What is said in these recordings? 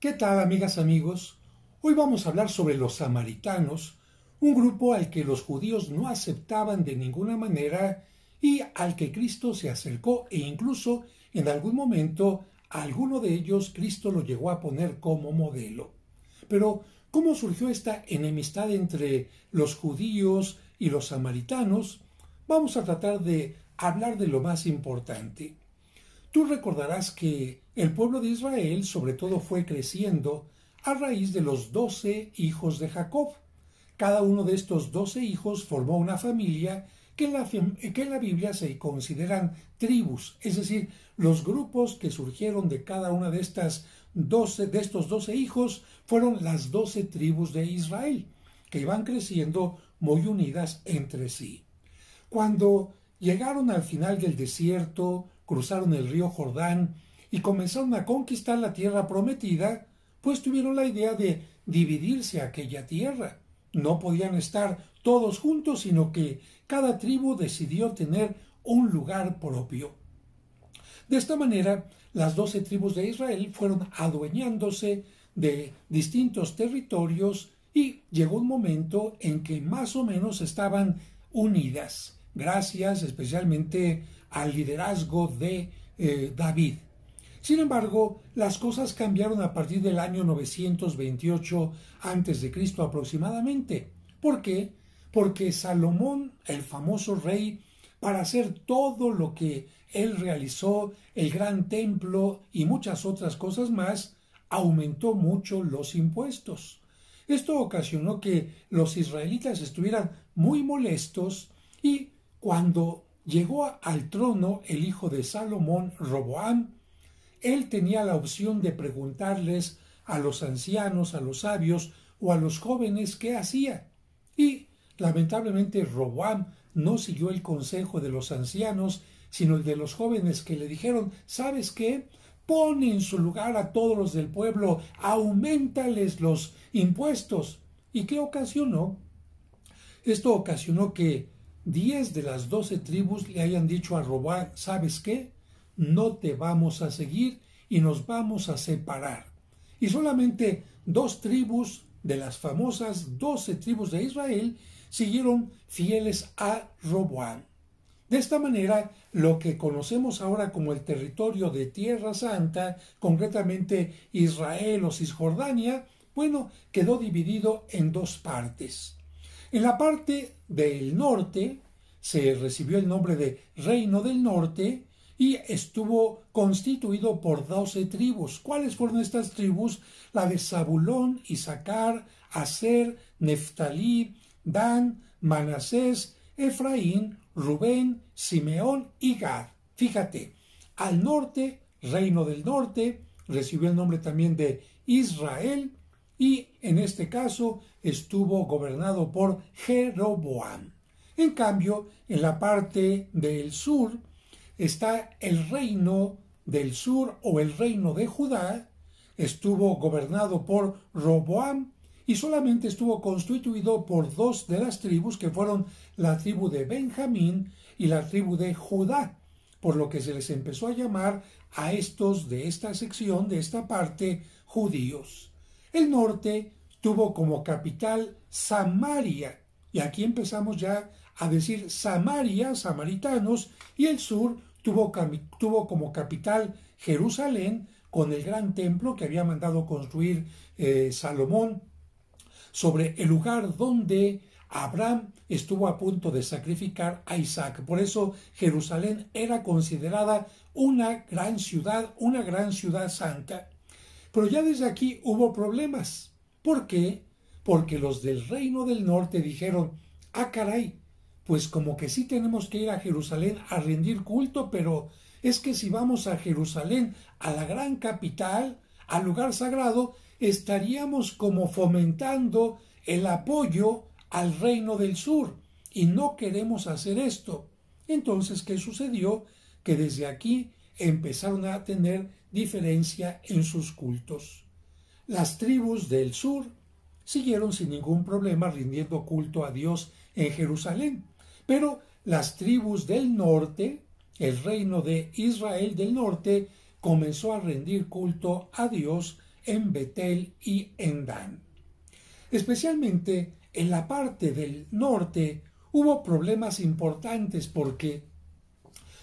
¿Qué tal amigas, amigos? Hoy vamos a hablar sobre los samaritanos, un grupo al que los judíos no aceptaban de ninguna manera y al que Cristo se acercó e incluso en algún momento a alguno de ellos Cristo lo llegó a poner como modelo. Pero, ¿cómo surgió esta enemistad entre los judíos y los samaritanos? Vamos a tratar de hablar de lo más importante. Tú recordarás que el pueblo de Israel sobre todo fue creciendo a raíz de los doce hijos de Jacob. Cada uno de estos doce hijos formó una familia que en, la, Biblia se consideran tribus, es decir, los grupos que surgieron de cada una de estas de estos doce hijos fueron las doce tribus de Israel, que iban creciendo muy unidas entre sí. Cuando llegaron al final del desierto, cruzaron el río Jordán y comenzaron a conquistar la tierra prometida, pues tuvieron la idea de dividirse aquella tierra. No podían estar todos juntos, sino que cada tribu decidió tener un lugar propio. De esta manera, las doce tribus de Israel fueron adueñándose de distintos territorios y llegó un momento en que más o menos estaban unidas, gracias especialmente al liderazgo de eh, David. Sin embargo, las cosas cambiaron a partir del año 928 a.C. aproximadamente. ¿Por qué? Porque Salomón, el famoso rey, para hacer todo lo que él realizó, el gran templo y muchas otras cosas más, aumentó mucho los impuestos. Esto ocasionó que los israelitas estuvieran muy molestos y cuando llegó al trono el hijo de Salomón, Roboam, él tenía la opción de preguntarles a los ancianos, a los sabios o a los jóvenes qué hacía. Y, lamentablemente, Roboam no siguió el consejo de los ancianos, sino el de los jóvenes que le dijeron, ¿sabes qué? Pon en su lugar a todos los del pueblo, aumentales los impuestos. ¿Y qué ocasionó? Esto ocasionó que 10 de las 12 tribus le hayan dicho a Robán, ¿sabes qué? No te vamos a seguir y nos vamos a separar. Y solamente dos tribus de las famosas 12 tribus de Israel siguieron fieles a Roboán. De esta manera, lo que conocemos ahora como el territorio de Tierra Santa, concretamente Israel o Cisjordania, bueno, quedó dividido en dos partes. En la parte del norte, se recibió el nombre de Reino del Norte y estuvo constituido por doce tribus. ¿Cuáles fueron estas tribus? La de Zabulón, Isaacar, Aser, Neftalí, Dan, Manasés, Efraín, Rubén, Simeón y Gad. Fíjate, al norte, reino del norte, recibió el nombre también de Israel, y en este caso estuvo gobernado por Jeroboam. En cambio, en la parte del sur está el reino del sur o el reino de Judá, estuvo gobernado por Roboam y solamente estuvo constituido por dos de las tribus que fueron la tribu de Benjamín y la tribu de Judá, por lo que se les empezó a llamar a estos de esta sección, de esta parte, judíos. El norte tuvo como capital Samaria, y aquí empezamos ya a decir Samaria, samaritanos, y el sur tuvo, como capital Jerusalén, con el gran templo que había mandado construir eh, Salomón sobre el lugar donde Abraham estuvo a punto de sacrificar a Isaac. Por eso Jerusalén era considerada una gran ciudad, una gran ciudad santa. Pero ya desde aquí hubo problemas. ¿Por qué? Porque los del reino del norte dijeron, ah caray, pues como que sí tenemos que ir a Jerusalén a rendir culto, pero es que si vamos a Jerusalén, a la gran capital, al lugar sagrado, estaríamos como fomentando el apoyo al reino del sur, y no queremos hacer esto. Entonces, ¿qué sucedió? Que desde aquí empezaron a tener diferencia en sus cultos. Las tribus del sur siguieron sin ningún problema rindiendo culto a Dios en Jerusalén, pero las tribus del norte, el reino de Israel del norte, comenzó a rendir culto a Dios en Betel y en Dan. Especialmente en la parte del norte hubo problemas importantes porque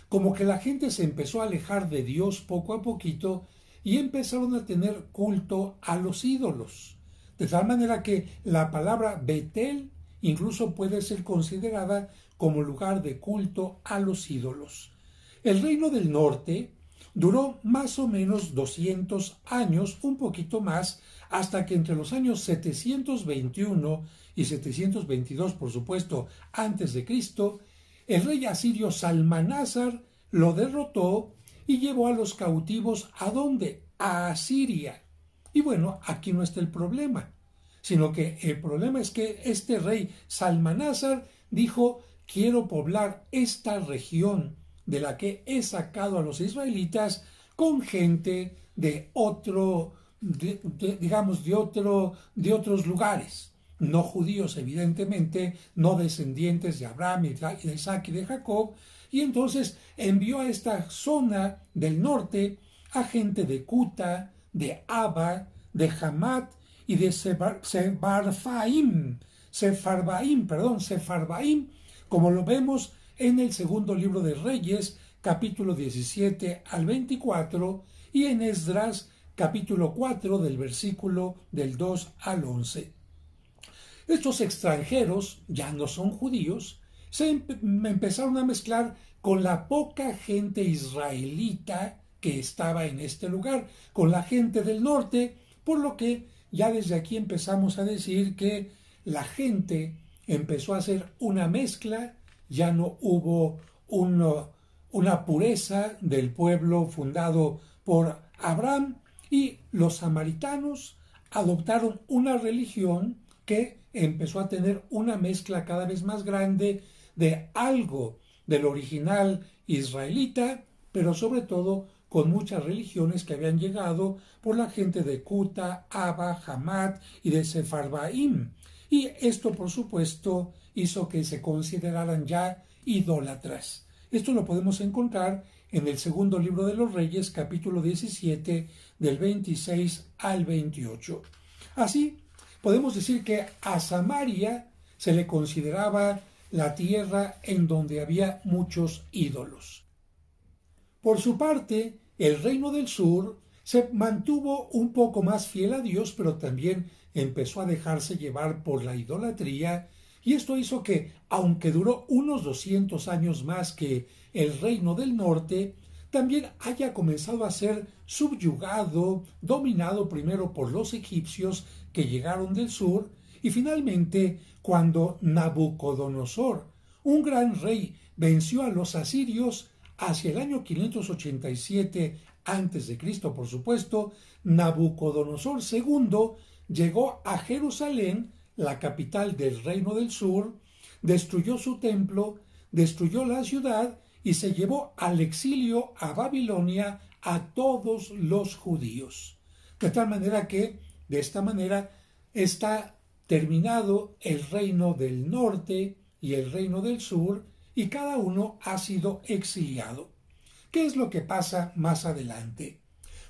como que la gente se empezó a alejar de Dios poco a poquito y empezaron a tener culto a los ídolos. De tal manera que la palabra Betel incluso puede ser considerada como lugar de culto a los ídolos. El reino del norte duró más o menos 200 años, un poquito más, hasta que entre los años 721 y 722, por supuesto, antes de Cristo, el rey asirio Salmanázar lo derrotó y llevó a los cautivos a dónde? A Asiria. Y bueno, aquí no está el problema, sino que el problema es que este rey Salmanázar dijo, quiero poblar esta región de la que he sacado a los israelitas con gente de otro, digamos, de, otro, de otros lugares no judíos evidentemente, no descendientes de Abraham, de Isaac y de Jacob, y entonces envió a esta zona del norte a gente de Cuta, de Abba, de Hamat y de Sefarbaim Sefarbaim, perdón, Sefarbaim, como lo vemos en el segundo libro de Reyes, capítulo 17 al 24, y en Esdras, capítulo 4, del versículo del 2 al 11. Estos extranjeros, ya no son judíos, se empezaron a mezclar con la poca gente israelita que estaba en este lugar, con la gente del norte, por lo que ya desde aquí empezamos a decir que la gente empezó a hacer una mezcla, ya no hubo una pureza del pueblo fundado por Abraham y los samaritanos adoptaron una religión que empezó a tener una mezcla cada vez más grande de algo del original israelita, pero sobre todo con muchas religiones que habían llegado por la gente de Cuta, Abba, Hamad y de Sefarbaim. Y esto, por supuesto, hizo que se consideraran ya idólatras. Esto lo podemos encontrar en el segundo libro de los Reyes, capítulo 17, del 26 al 28. Así, podemos decir que a Samaria se le consideraba la tierra en donde había muchos ídolos. Por su parte, el reino del sur se mantuvo un poco más fiel a Dios, pero también empezó a dejarse llevar por la idolatría, y esto hizo que, aunque duró unos 200 años más que el reino del norte, también haya comenzado a ser subyugado, dominado primero por los egipcios que llegaron del sur, y finalmente cuando Nabucodonosor, un gran rey, venció a los asirios hacia el año 587 antes de Cristo, por supuesto, Nabucodonosor II llegó a Jerusalén, la capital del reino del sur, destruyó su templo, destruyó la ciudad y se llevó al exilio a Babilonia a todos los judíos. De tal manera que, de esta manera, está terminado el reino del norte y el reino del sur, y cada uno ha sido exiliado. ¿Qué es lo que pasa más adelante?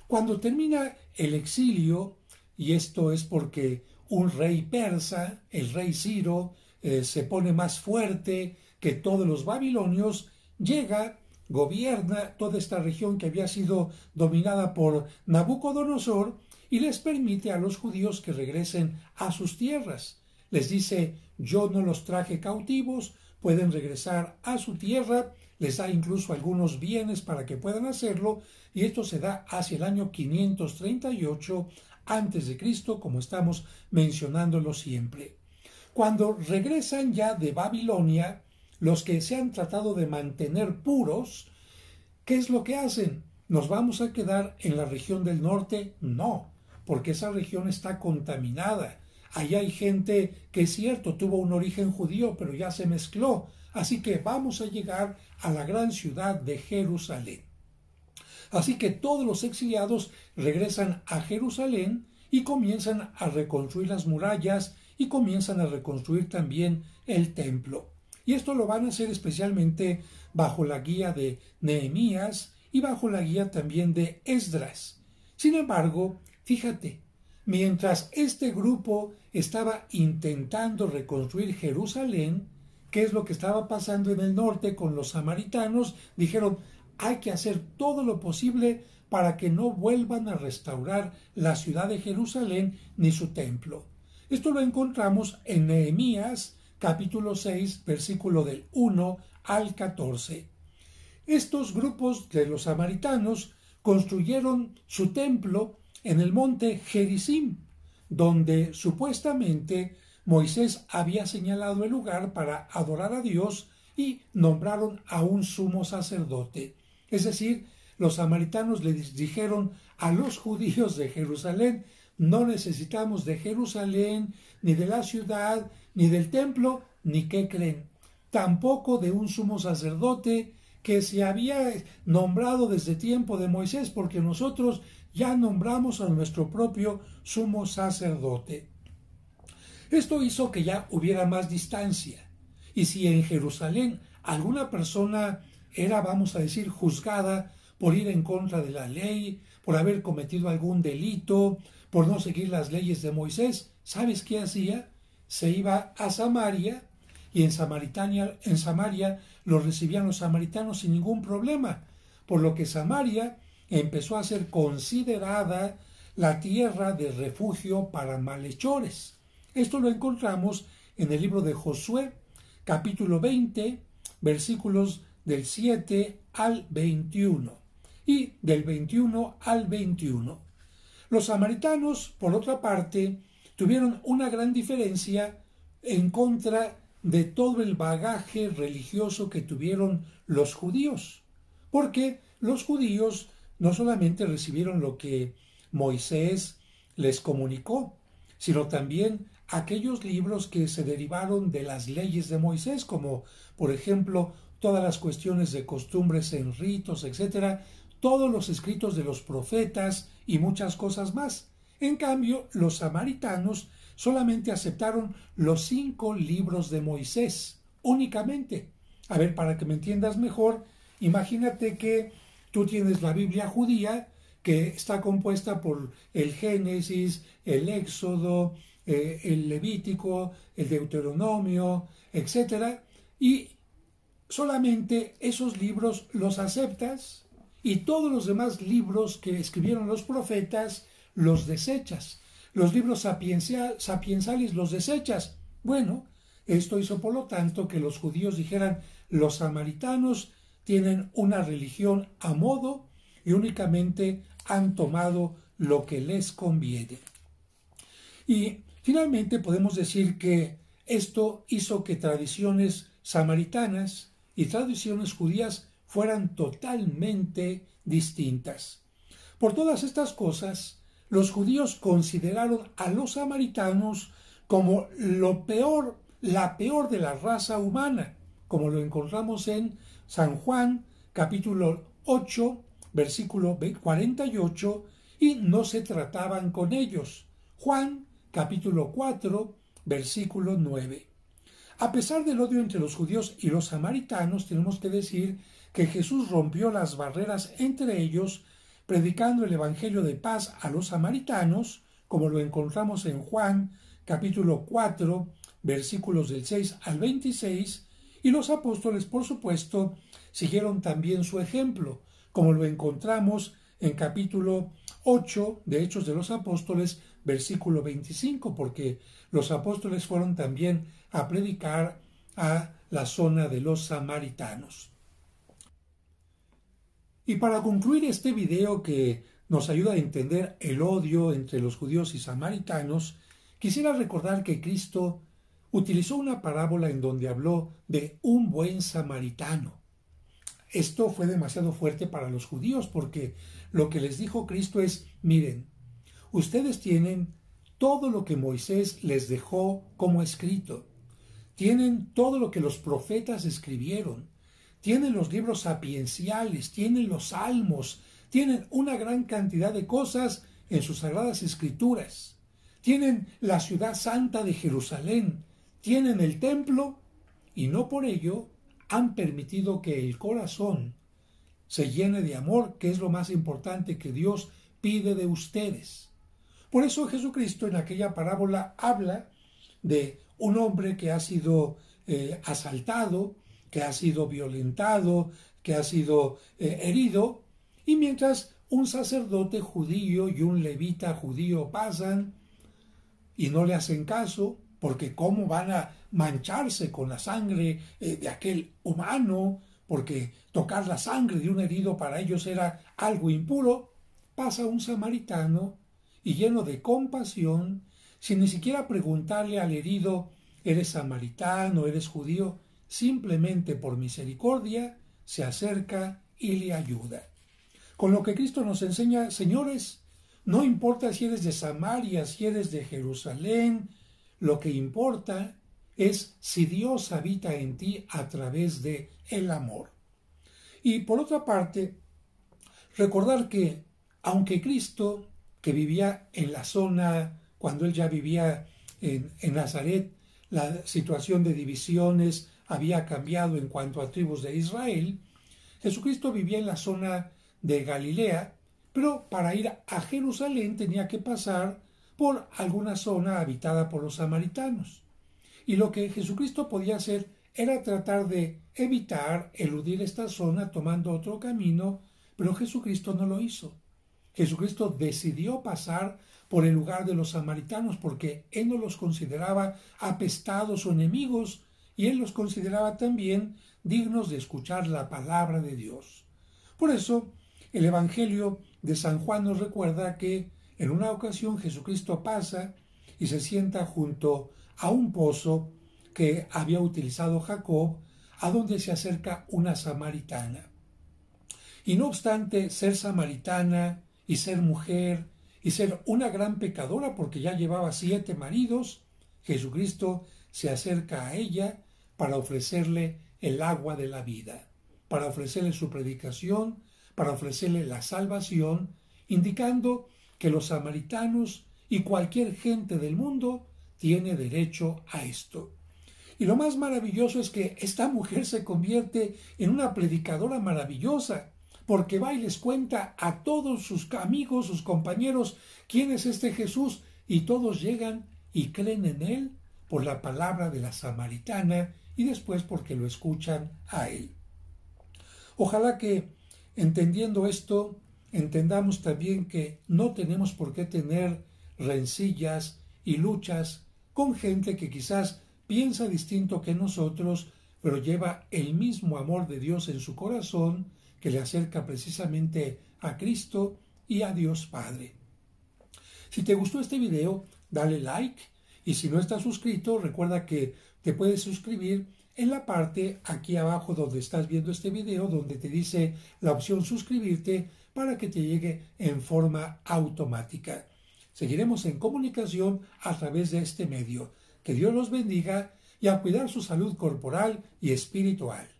Cuando termina el exilio, y esto es porque un rey persa, el rey Ciro, eh, se pone más fuerte que todos los babilonios llega, gobierna toda esta región que había sido dominada por Nabucodonosor y les permite a los judíos que regresen a sus tierras. Les dice, yo no los traje cautivos, pueden regresar a su tierra, les da incluso algunos bienes para que puedan hacerlo, y esto se da hacia el año 538 antes de Cristo, como estamos mencionándolo siempre. Cuando regresan ya de Babilonia, los que se han tratado de mantener puros, ¿qué es lo que hacen? ¿Nos vamos a quedar en la región del norte? No, porque esa región está contaminada. Ahí hay gente que es cierto, tuvo un origen judío, pero ya se mezcló. Así que vamos a llegar a la gran ciudad de Jerusalén. Así que todos los exiliados regresan a Jerusalén y comienzan a reconstruir las murallas y comienzan a reconstruir también el templo. Y esto lo van a hacer especialmente bajo la guía de Nehemías y bajo la guía también de Esdras. Sin embargo, fíjate, mientras este grupo estaba intentando reconstruir Jerusalén, que es lo que estaba pasando en el norte con los samaritanos? Dijeron, hay que hacer todo lo posible para que no vuelvan a restaurar la ciudad de Jerusalén ni su templo. Esto lo encontramos en Nehemías capítulo 6, versículo del 1 al 14. Estos grupos de los samaritanos construyeron su templo en el monte Gerizim, donde supuestamente Moisés había señalado el lugar para adorar a Dios y nombraron a un sumo sacerdote. Es decir, los samaritanos le dijeron a los judíos de Jerusalén no necesitamos de Jerusalén, ni de la ciudad, ni del templo, ni qué creen. Tampoco de un sumo sacerdote que se había nombrado desde tiempo de Moisés, porque nosotros ya nombramos a nuestro propio sumo sacerdote. Esto hizo que ya hubiera más distancia. Y si en Jerusalén alguna persona era, vamos a decir, juzgada por ir en contra de la ley, por haber cometido algún delito, por no seguir las leyes de Moisés. ¿Sabes qué hacía? Se iba a Samaria y en, Samaritania, en Samaria los recibían los samaritanos sin ningún problema, por lo que Samaria empezó a ser considerada la tierra de refugio para malhechores. Esto lo encontramos en el libro de Josué, capítulo 20, versículos del 7 al 21 y del 21 al 21. Los samaritanos, por otra parte, tuvieron una gran diferencia en contra de todo el bagaje religioso que tuvieron los judíos, porque los judíos no solamente recibieron lo que Moisés les comunicó, sino también aquellos libros que se derivaron de las leyes de Moisés, como por ejemplo todas las cuestiones de costumbres en ritos, etcétera, todos los escritos de los profetas y muchas cosas más. En cambio, los samaritanos solamente aceptaron los cinco libros de Moisés, únicamente. A ver, para que me entiendas mejor, imagínate que tú tienes la Biblia judía, que está compuesta por el Génesis, el Éxodo, eh, el Levítico, el Deuteronomio, etc. Y solamente esos libros los aceptas y todos los demás libros que escribieron los profetas los desechas. Los libros sapienciales los desechas. Bueno, esto hizo por lo tanto que los judíos dijeran los samaritanos tienen una religión a modo y únicamente han tomado lo que les conviene. Y finalmente podemos decir que esto hizo que tradiciones samaritanas y tradiciones judías fueran totalmente distintas. Por todas estas cosas, los judíos consideraron a los samaritanos como lo peor, la peor de la raza humana, como lo encontramos en San Juan capítulo 8, versículo 48, y no se trataban con ellos. Juan capítulo 4, versículo 9. A pesar del odio entre los judíos y los samaritanos, tenemos que decir que Jesús rompió las barreras entre ellos, predicando el Evangelio de paz a los samaritanos, como lo encontramos en Juan capítulo 4, versículos del 6 al 26, y los apóstoles, por supuesto, siguieron también su ejemplo, como lo encontramos en capítulo 8 de Hechos de los Apóstoles, versículo 25, porque los apóstoles fueron también a predicar a la zona de los samaritanos. Y para concluir este video que nos ayuda a entender el odio entre los judíos y samaritanos, quisiera recordar que Cristo utilizó una parábola en donde habló de un buen samaritano. Esto fue demasiado fuerte para los judíos porque lo que les dijo Cristo es, miren, ustedes tienen todo lo que Moisés les dejó como escrito, tienen todo lo que los profetas escribieron, tienen los libros sapienciales, tienen los salmos, tienen una gran cantidad de cosas en sus sagradas escrituras, tienen la ciudad santa de Jerusalén, tienen el templo y no por ello han permitido que el corazón se llene de amor, que es lo más importante que Dios pide de ustedes. Por eso Jesucristo en aquella parábola habla de un hombre que ha sido eh, asaltado, que ha sido violentado, que ha sido eh, herido, y mientras un sacerdote judío y un levita judío pasan y no le hacen caso, porque cómo van a mancharse con la sangre eh, de aquel humano, porque tocar la sangre de un herido para ellos era algo impuro, pasa un samaritano y lleno de compasión, sin ni siquiera preguntarle al herido, ¿eres samaritano? ¿Eres judío? simplemente por misericordia, se acerca y le ayuda. Con lo que Cristo nos enseña, señores, no importa si eres de Samaria, si eres de Jerusalén, lo que importa es si Dios habita en ti a través de el amor. Y por otra parte, recordar que aunque Cristo, que vivía en la zona, cuando él ya vivía en, en Nazaret, la situación de divisiones, había cambiado en cuanto a tribus de Israel, Jesucristo vivía en la zona de Galilea, pero para ir a Jerusalén tenía que pasar por alguna zona habitada por los samaritanos. Y lo que Jesucristo podía hacer era tratar de evitar eludir esta zona tomando otro camino, pero Jesucristo no lo hizo. Jesucristo decidió pasar por el lugar de los samaritanos porque él no los consideraba apestados o enemigos, y él los consideraba también dignos de escuchar la palabra de Dios. Por eso, el Evangelio de San Juan nos recuerda que en una ocasión Jesucristo pasa y se sienta junto a un pozo que había utilizado Jacob, a donde se acerca una samaritana. Y no obstante ser samaritana y ser mujer y ser una gran pecadora porque ya llevaba siete maridos, Jesucristo se acerca a ella para ofrecerle el agua de la vida, para ofrecerle su predicación, para ofrecerle la salvación, indicando que los samaritanos y cualquier gente del mundo tiene derecho a esto. Y lo más maravilloso es que esta mujer se convierte en una predicadora maravillosa, porque va y les cuenta a todos sus amigos, sus compañeros, quién es este Jesús, y todos llegan y creen en él por la palabra de la samaritana y después porque lo escuchan a Él. Ojalá que, entendiendo esto, entendamos también que no tenemos por qué tener rencillas y luchas con gente que quizás piensa distinto que nosotros, pero lleva el mismo amor de Dios en su corazón que le acerca precisamente a Cristo y a Dios Padre. Si te gustó este video, dale like y si no estás suscrito, recuerda que te puedes suscribir en la parte aquí abajo donde estás viendo este video, donde te dice la opción suscribirte para que te llegue en forma automática. Seguiremos en comunicación a través de este medio. Que Dios los bendiga y a cuidar su salud corporal y espiritual.